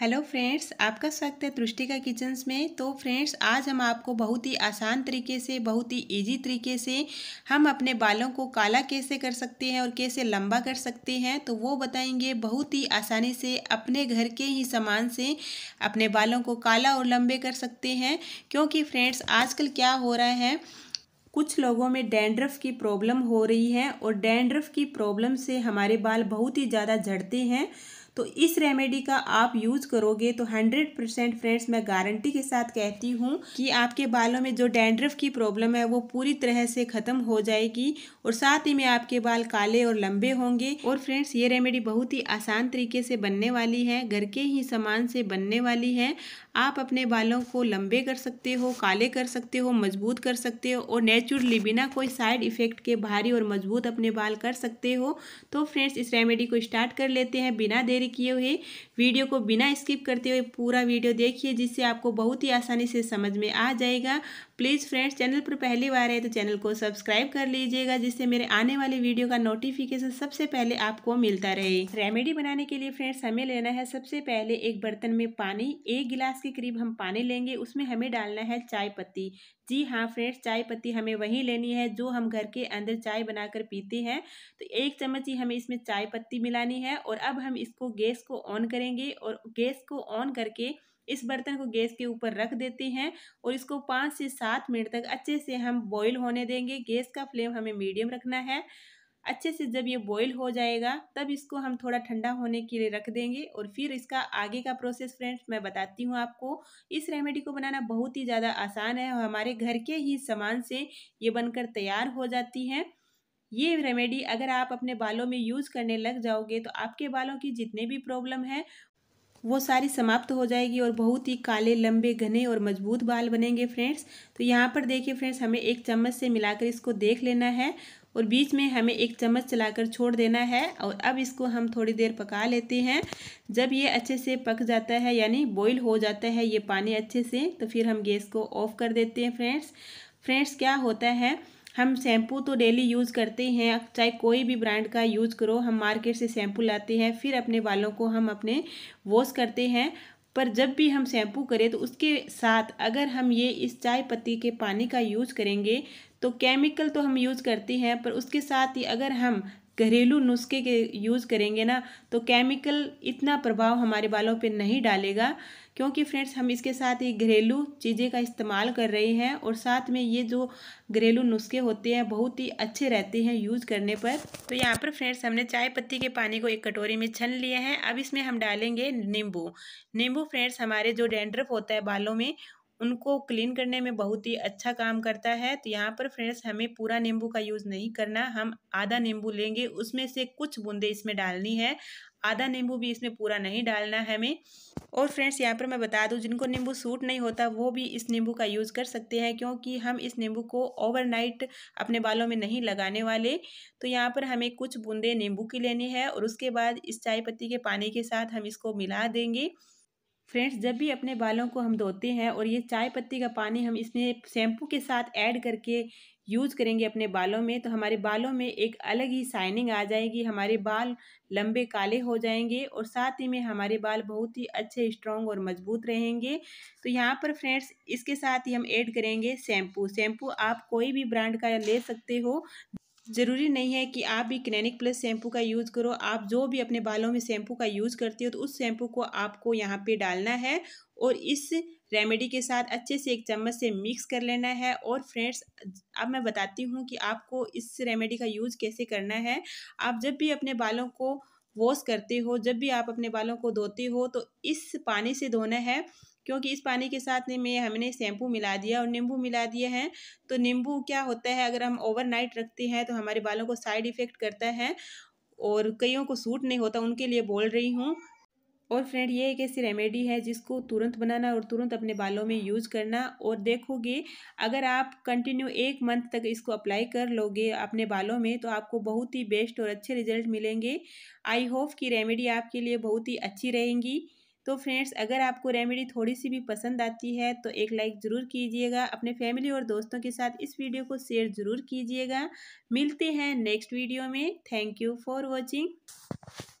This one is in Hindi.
हेलो फ्रेंड्स आपका स्वागत है तृष्टिका किचन्स में तो फ्रेंड्स आज हम आपको बहुत ही आसान तरीके से बहुत ही इजी तरीके से हम अपने बालों को काला कैसे कर सकते हैं और कैसे लंबा कर सकते हैं तो वो बताएंगे बहुत ही आसानी से अपने घर के ही सामान से अपने बालों को काला और लंबे कर सकते हैं क्योंकि फ्रेंड्स आजकल क्या हो रहा है कुछ लोगों में डैंड्रफ की प्रॉब्लम हो रही है और डैंड्रफ की प्रॉब्लम से हमारे बाल बहुत ही ज़्यादा झड़ते हैं तो इस रेमेडी का आप यूज़ करोगे तो हंड्रेड परसेंट फ्रेंड्स मैं गारंटी के साथ कहती हूँ कि आपके बालों में जो डैंड्रफ की प्रॉब्लम है वो पूरी तरह से ख़त्म हो जाएगी और साथ ही में आपके बाल काले और लंबे होंगे और फ्रेंड्स ये रेमेडी बहुत ही आसान तरीके से बनने वाली है घर के ही सामान से बनने वाली है आप अपने बालों को लंबे कर सकते हो काले कर सकते हो मजबूत कर सकते हो और नेचुरली बिना कोई साइड इफेक्ट के भारी और मजबूत अपने बाल कर सकते हो तो फ्रेंड्स इस रेमेडी को स्टार्ट कर लेते हैं बिना देरी किए हुए वीडियो को बिना स्किप करते हुए पूरा वीडियो देखिए जिससे आपको बहुत ही आसानी से समझ में आ जाएगा प्लीज़ फ्रेंड्स चैनल पर पहली बार है तो चैनल को सब्सक्राइब कर लीजिएगा जिससे मेरे आने वाले वीडियो का नोटिफिकेशन सबसे पहले आपको मिलता रहे रेमेडी बनाने के लिए फ्रेंड्स हमें लेना है सबसे पहले एक बर्तन में पानी एक गिलास के करीब हम पानी लेंगे उसमें हमें डालना है चाय पत्ती जी हाँ फ्रेंड्स चाय पत्ती हमें वही लेनी है जो हम घर के अंदर चाय बनाकर पीते हैं तो एक चम्मच ही हमें इसमें चाय पत्ती मिलानी है और अब हम इसको गैस को ऑन करेंगे और गैस को ऑन करके इस बर्तन को गैस के ऊपर रख देते हैं और इसको पाँच से सात मिनट तक अच्छे से हम बॉईल होने देंगे गैस का फ्लेम हमें मीडियम रखना है अच्छे से जब ये बॉईल हो जाएगा तब इसको हम थोड़ा ठंडा होने के लिए रख देंगे और फिर इसका आगे का प्रोसेस फ्रेंड्स मैं बताती हूँ आपको इस रेमेडी को बनाना बहुत ही ज़्यादा आसान है और हमारे घर के ही सामान से ये बनकर तैयार हो जाती है ये रेमेडी अगर आप अपने बालों में यूज़ करने लग जाओगे तो आपके बालों की जितने भी प्रॉब्लम है वो सारी समाप्त हो जाएगी और बहुत ही काले लंबे घने और मजबूत बाल बनेंगे फ्रेंड्स तो यहाँ पर देखिए फ्रेंड्स हमें एक चम्मच से मिलाकर इसको देख लेना है और बीच में हमें एक चम्मच चलाकर छोड़ देना है और अब इसको हम थोड़ी देर पका लेते हैं जब ये अच्छे से पक जाता है यानी बॉईल हो जाता है ये पानी अच्छे से तो फिर हम गैस को ऑफ कर देते हैं फ्रेंड्स फ्रेंड्स क्या होता है हम शैम्पू तो डेली यूज़ करते हैं चाहे कोई भी ब्रांड का यूज़ करो हम मार्केट से शैम्पू लाते हैं फिर अपने बालों को हम अपने वॉश करते हैं पर जब भी हम शैम्पू करें तो उसके साथ अगर हम ये इस चाय पत्ती के पानी का यूज़ करेंगे तो केमिकल तो हम यूज़ करते हैं पर उसके साथ ही अगर हम घरेलू नुस्खे के यूज़ करेंगे ना तो केमिकल इतना प्रभाव हमारे बालों पे नहीं डालेगा क्योंकि फ्रेंड्स हम इसके साथ ही घरेलू चीज़ें का इस्तेमाल कर रहे हैं और साथ में ये जो घरेलू नुस्खे होते हैं बहुत ही अच्छे रहते हैं यूज़ करने पर तो यहाँ पर फ्रेंड्स हमने चाय पत्ती के पानी को एक कटोरी में छन लिया है अब इसमें हम डालेंगे नींबू नींबू फ्रेंड्स हमारे जो डेंड्रफ होता है बालों में उनको क्लीन करने में बहुत ही अच्छा काम करता है तो यहाँ पर फ्रेंड्स हमें पूरा नींबू का यूज़ नहीं करना हम आधा नींबू लेंगे उसमें से कुछ बूंदे इसमें डालनी है आधा नींबू भी इसमें पूरा नहीं डालना है हमें और फ्रेंड्स यहाँ पर मैं बता दूँ जिनको नींबू सूट नहीं होता वो भी इस नींबू का यूज़ कर सकते हैं क्योंकि हम इस नींबू को ओवरनाइट अपने बालों में नहीं लगाने वाले तो यहाँ पर हमें कुछ बूंदे नींबू की लेनी है और उसके बाद इस चाय पत्ती के पानी के साथ हम इसको मिला देंगे फ्रेंड्स जब भी अपने बालों को हम धोते हैं और ये चाय पत्ती का पानी हम इसमें शैम्पू के साथ ऐड करके यूज़ करेंगे अपने बालों में तो हमारे बालों में एक अलग ही शाइनिंग आ जाएगी हमारे बाल लंबे काले हो जाएंगे और साथ ही में हमारे बाल बहुत ही अच्छे स्ट्रॉन्ग और मजबूत रहेंगे तो यहाँ पर फ्रेंड्स इसके साथ ही हम ऐड करेंगे शैम्पू शैम्पू आप कोई भी ब्रांड का ले सकते हो ज़रूरी नहीं है कि आप भी क्लिनिक प्लस शैम्पू का यूज़ करो आप जो भी अपने बालों में शैम्पू का यूज़ करते हो तो उस शैम्पू को आपको यहाँ पे डालना है और इस रेमेडी के साथ अच्छे से एक चम्मच से मिक्स कर लेना है और फ्रेंड्स अब मैं बताती हूँ कि आपको इस रेमेडी का यूज़ कैसे करना है आप जब भी अपने बालों को वॉश करते हो जब भी आप अपने बालों को धोते हो तो इस पानी से धोना है क्योंकि इस पानी के साथ में हमने शैम्पू मिला दिया और नींबू मिला दिए हैं तो नींबू क्या होता है अगर हम ओवरनाइट रखते हैं तो हमारे बालों को साइड इफ़ेक्ट करता है और कईयों को सूट नहीं होता उनके लिए बोल रही हूँ और फ्रेंड ये एक ऐसी रेमेडी है जिसको तुरंत बनाना और तुरंत अपने बालों में यूज़ करना और देखोगे अगर आप कंटिन्यू एक मंथ तक इसको अप्लाई कर लोगे अपने बालों में तो आपको बहुत ही बेस्ट और अच्छे रिजल्ट मिलेंगे आई होप कि रेमेडी आपके लिए बहुत ही अच्छी रहेंगी तो फ्रेंड्स अगर आपको रेमेडी थोड़ी सी भी पसंद आती है तो एक लाइक ज़रूर कीजिएगा अपने फैमिली और दोस्तों के साथ इस वीडियो को शेयर ज़रूर कीजिएगा मिलते हैं नेक्स्ट वीडियो में थैंक यू फॉर वॉचिंग